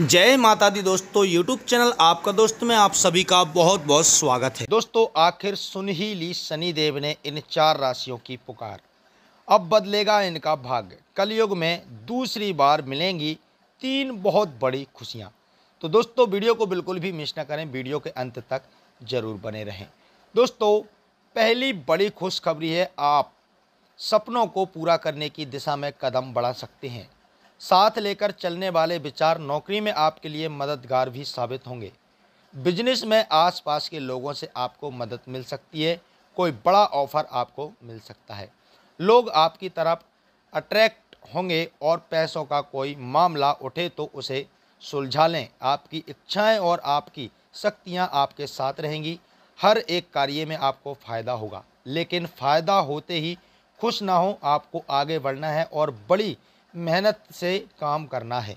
जय माता दी दोस्तों यूट्यूब चैनल आपका दोस्त में आप सभी का बहुत बहुत स्वागत है दोस्तों आखिर सुन ही ली शनिदेव ने इन चार राशियों की पुकार अब बदलेगा इनका भाग्य कलयुग में दूसरी बार मिलेंगी तीन बहुत बड़ी खुशियाँ तो दोस्तों वीडियो को बिल्कुल भी मिस ना करें वीडियो के अंत तक जरूर बने रहें दोस्तों पहली बड़ी खुशखबरी है आप सपनों को पूरा करने की दिशा में कदम बढ़ा सकते हैं साथ लेकर चलने वाले विचार नौकरी में आपके लिए मददगार भी साबित होंगे बिजनेस में आसपास के लोगों से आपको मदद मिल सकती है कोई बड़ा ऑफर आपको मिल सकता है लोग आपकी तरफ अट्रैक्ट होंगे और पैसों का कोई मामला उठे तो उसे सुलझा लें आपकी इच्छाएं और आपकी शक्तियां आपके साथ रहेंगी हर एक कार्य में आपको फ़ायदा होगा लेकिन फ़ायदा होते ही खुश ना हो आपको आगे बढ़ना है और बड़ी मेहनत से काम करना है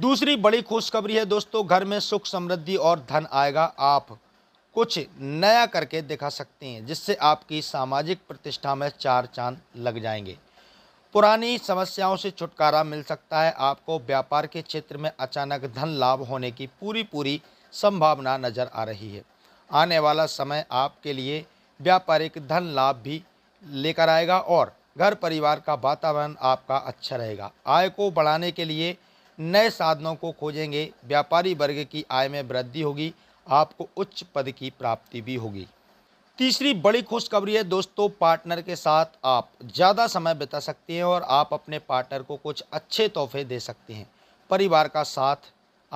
दूसरी बड़ी खुशखबरी है दोस्तों घर में सुख समृद्धि और धन आएगा आप कुछ नया करके दिखा सकते हैं जिससे आपकी सामाजिक प्रतिष्ठा में चार चांद लग जाएंगे पुरानी समस्याओं से छुटकारा मिल सकता है आपको व्यापार के क्षेत्र में अचानक धन लाभ होने की पूरी पूरी संभावना नज़र आ रही है आने वाला समय आपके लिए व्यापारिक धन लाभ भी लेकर आएगा और घर परिवार का वातावरण आपका अच्छा रहेगा आय को बढ़ाने के लिए नए साधनों को खोजेंगे व्यापारी वर्ग की आय में वृद्धि होगी आपको उच्च पद की प्राप्ति भी होगी तीसरी बड़ी खुशखबरी है दोस्तों पार्टनर के साथ आप ज़्यादा समय बिता सकते हैं और आप अपने पार्टनर को कुछ अच्छे तोहफे दे सकते हैं परिवार का साथ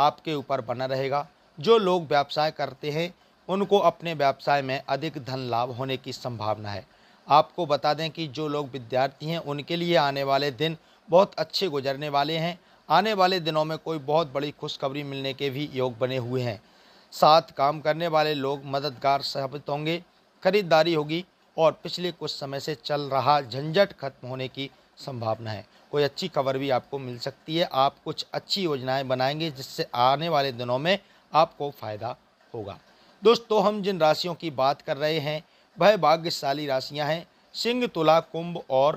आपके ऊपर बना रहेगा जो लोग व्यवसाय करते हैं उनको अपने व्यवसाय में अधिक धन लाभ होने की संभावना है आपको बता दें कि जो लोग विद्यार्थी हैं उनके लिए आने वाले दिन बहुत अच्छे गुजरने वाले हैं आने वाले दिनों में कोई बहुत बड़ी खुशखबरी मिलने के भी योग बने हुए हैं साथ काम करने वाले लोग मददगार साबित होंगे खरीदारी होगी और पिछले कुछ समय से चल रहा झंझट खत्म होने की संभावना है कोई अच्छी खबर भी आपको मिल सकती है आप कुछ अच्छी योजनाएं बनाएंगे जिससे आने वाले दिनों में आपको फ़ायदा होगा दोस्तों हम जिन राशियों की बात कर रहे हैं वह भाग्यशाली राशियां हैं सिंह तुला कुंभ और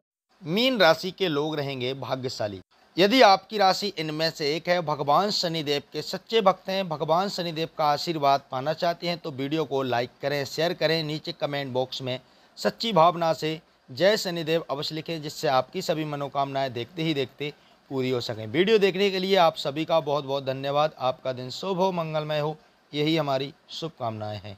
मीन राशि के लोग रहेंगे भाग्यशाली यदि आपकी राशि इनमें से एक है भगवान शनिदेव के सच्चे भक्त हैं भगवान शनिदेव का आशीर्वाद पाना चाहते हैं तो वीडियो को लाइक करें शेयर करें नीचे कमेंट बॉक्स में सच्ची भावना से जय शनिदेव अवश्य लिखें जिससे आपकी सभी मनोकामनाएं देखते ही देखते पूरी हो सकें वीडियो देखने के लिए आप सभी का बहुत बहुत धन्यवाद आपका दिन शुभ हो मंगलमय हो यही हमारी शुभकामनाएँ हैं